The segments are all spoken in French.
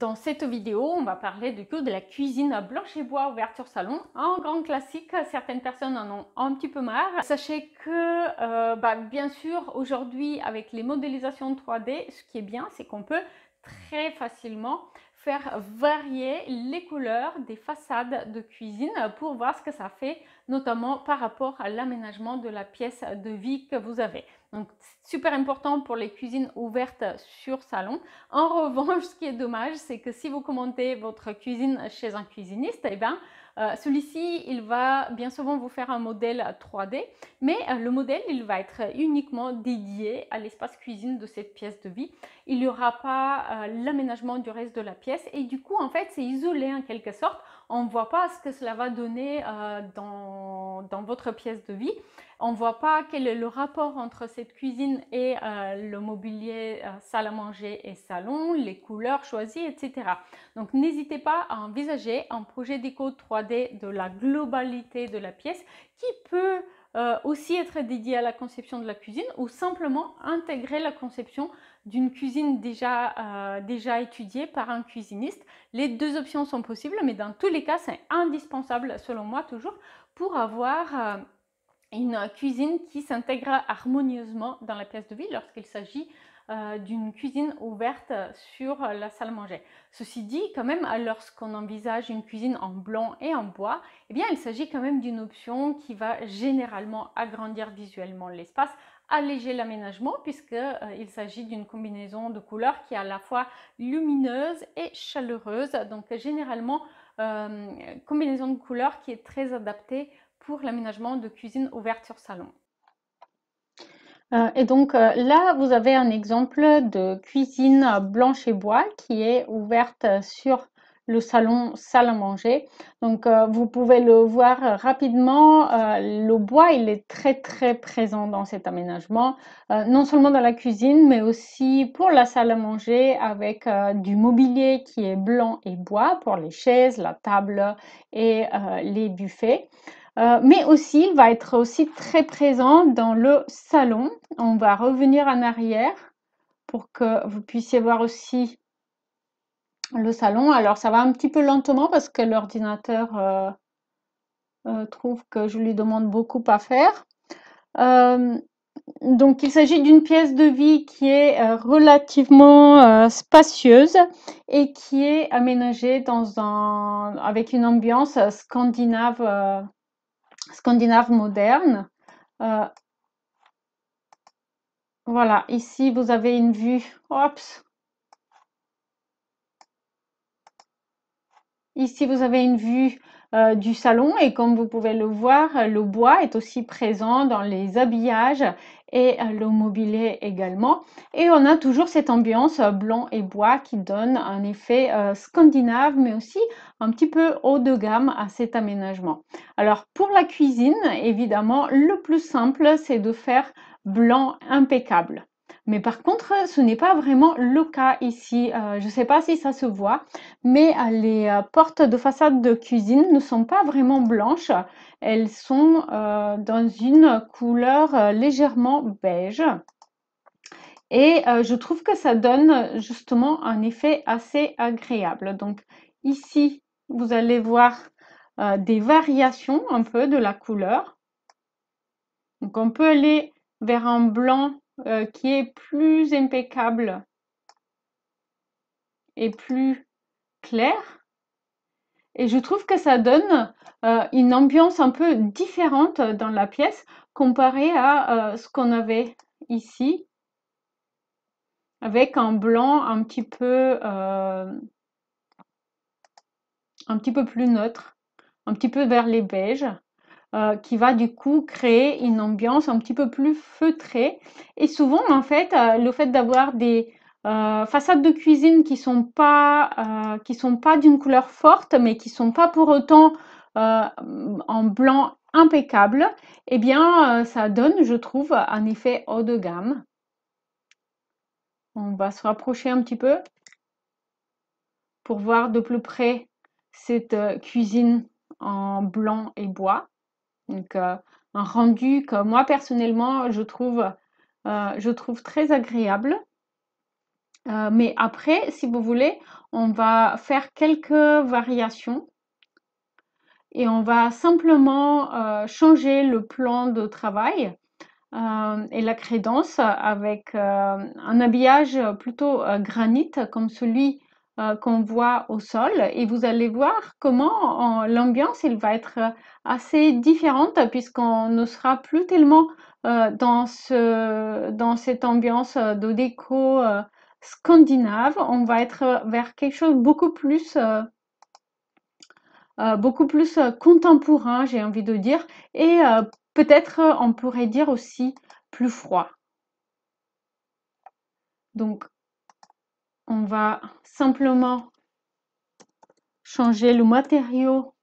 Dans cette vidéo, on va parler du coup de la cuisine à blanche et bois ouverture salon. Un grand classique, certaines personnes en ont un petit peu marre. Sachez que, euh, bah, bien sûr, aujourd'hui, avec les modélisations 3D, ce qui est bien, c'est qu'on peut très facilement faire varier les couleurs des façades de cuisine pour voir ce que ça fait, notamment par rapport à l'aménagement de la pièce de vie que vous avez super important pour les cuisines ouvertes sur salon. En revanche, ce qui est dommage, c'est que si vous commentez votre cuisine chez un cuisiniste, eh bien, euh, celui-ci, il va bien souvent vous faire un modèle 3D, mais euh, le modèle, il va être uniquement dédié à l'espace cuisine de cette pièce de vie. Il n'y aura pas euh, l'aménagement du reste de la pièce et du coup, en fait, c'est isolé en quelque sorte. On ne voit pas ce que cela va donner dans dans, votre pièce de vie, on ne voit pas quel est le rapport entre cette cuisine et euh, le mobilier euh, salle à manger et salon, les couleurs choisies, etc. Donc n'hésitez pas à envisager un projet déco 3D de la globalité de la pièce qui peut euh, aussi être dédié à la conception de la cuisine ou simplement intégrer la conception d'une cuisine déjà, euh, déjà étudiée par un cuisiniste. Les deux options sont possibles, mais dans tous les cas, c'est indispensable, selon moi toujours, pour avoir euh, une cuisine qui s'intègre harmonieusement dans la pièce de vie lorsqu'il s'agit euh, d'une cuisine ouverte sur la salle à manger. Ceci dit, quand même, lorsqu'on envisage une cuisine en blanc et en bois, eh bien, il s'agit quand même d'une option qui va généralement agrandir visuellement l'espace alléger l'aménagement puisqu'il euh, s'agit d'une combinaison de couleurs qui est à la fois lumineuse et chaleureuse. Donc généralement, euh, combinaison de couleurs qui est très adaptée pour l'aménagement de cuisine ouverte sur salon. Euh, et donc euh, là, vous avez un exemple de cuisine blanche et bois qui est ouverte sur le salon salle à manger. Donc euh, vous pouvez le voir rapidement, le bois il est très très présent dans cet aménagement, non seulement dans la cuisine mais aussi pour la salle à manger avec du mobilier qui est blanc et bois pour les chaises, la table et les buffets. Euh, mais aussi, il va être aussi très présent dans le salon. On va revenir en arrière pour que vous puissiez voir aussi le salon. Alors, ça va un petit peu lentement parce que l'ordinateur euh, euh, trouve que je lui demande beaucoup à faire. donc, il s'agit d'une pièce de vie qui est relativement spacieuse et qui est aménagée avec une ambiance scandinave scandinave moderne. Euh, voilà, ici vous avez une vue. Ops. Ici vous avez une vue euh, du salon et comme vous pouvez le voir, le bois est aussi présent dans les habillages et euh, le mobilier également. Et on a toujours cette ambiance euh, blanc et bois qui donne un effet scandinave, mais aussi un petit peu haut de gamme à cet aménagement. Alors pour la cuisine, évidemment, le plus simple, c'est de faire blanc impeccable. Mais par contre, ce n'est pas vraiment le cas ici. Euh, je ne sais pas si ça se voit, mais euh, les euh, portes de façade de cuisine ne sont pas vraiment blanches. Elles sont dans une couleur légèrement beige. Et je trouve que ça donne justement un effet assez agréable. Donc ici, vous allez voir des variations un peu de la couleur. Donc on peut aller vers un blanc euh, qui est plus impeccable et plus clair. Et je trouve que ça donne euh, une ambiance un peu différente dans la pièce comparée à euh, ce qu'on avait ici, avec un blanc un petit peu, un petit peu plus neutre, un petit peu vers les beiges. Euh, qui va du coup créer une ambiance un petit peu plus feutrée. Et souvent, en fait, euh, le fait d'avoir des euh, façades de cuisine qui sont pas qui sont pas d'une couleur forte, mais qui sont pas pour autant en blanc impeccable, eh bien, ça donne, je trouve, un effet haut de gamme. On va se rapprocher un petit peu pour voir de plus près cette cuisine en blanc et bois. Donc euh, un rendu que moi personnellement je trouve, euh, très agréable. Euh, mais après, si vous voulez, on va faire quelques variations et on va simplement changer le plan de travail et la crédence avec un habillage plutôt granit comme celui euh, qu'on voit au sol et vous allez voir comment l'ambiance il va être euh, assez différente puisqu'on ne sera plus tellement euh, dans, dans cette ambiance de déco scandinave, on va être vers quelque chose beaucoup plus beaucoup plus contemporain, j'ai envie de dire, et peut-être on pourrait dire aussi plus froid. Donc on va simplement changer le matériau.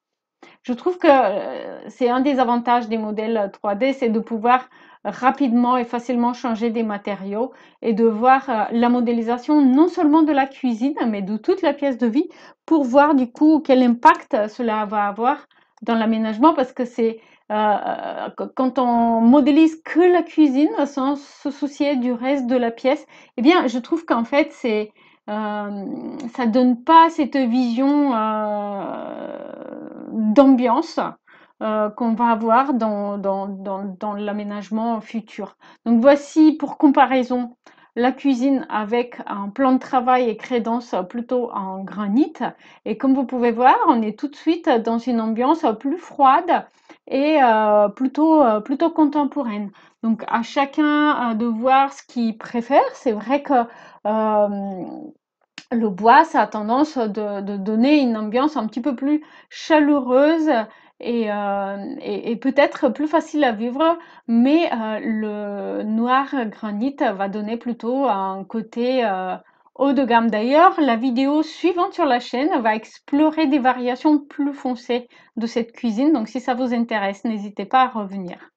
Je trouve que euh, c'est un des avantages des modèles 3D, euh, c'est de pouvoir rapidement et facilement changer des matériaux et de voir euh, la modélisation non seulement de la cuisine, mais de toute la pièce de vie pour voir du coup quel impact cela va avoir dans l'aménagement parce que c'est quand on modélise que la cuisine sans se soucier du reste de la pièce, eh bien, je trouve qu'en fait, c'est euh, ça donne pas cette vision euh, d'ambiance euh, qu'on va avoir dans l'aménagement futur. Donc voici pour comparaison la cuisine avec un plan de travail et crédence plutôt en granit. Et comme vous pouvez voir, on est tout de suite dans une ambiance plus froide et euh, plutôt, euh, plutôt contemporaine. Donc à chacun euh, de voir ce qu'il préfère. C'est vrai que le bois, ça a tendance de, donner une ambiance un petit peu plus chaleureuse et, euh, peut-être plus facile à vivre, mais euh, le noir granit va donner plutôt un côté euh, haut de gamme. D'ailleurs, la vidéo suivante sur la chaîne va explorer des variations plus foncées de cette cuisine, donc si ça vous intéresse, n'hésitez pas à revenir.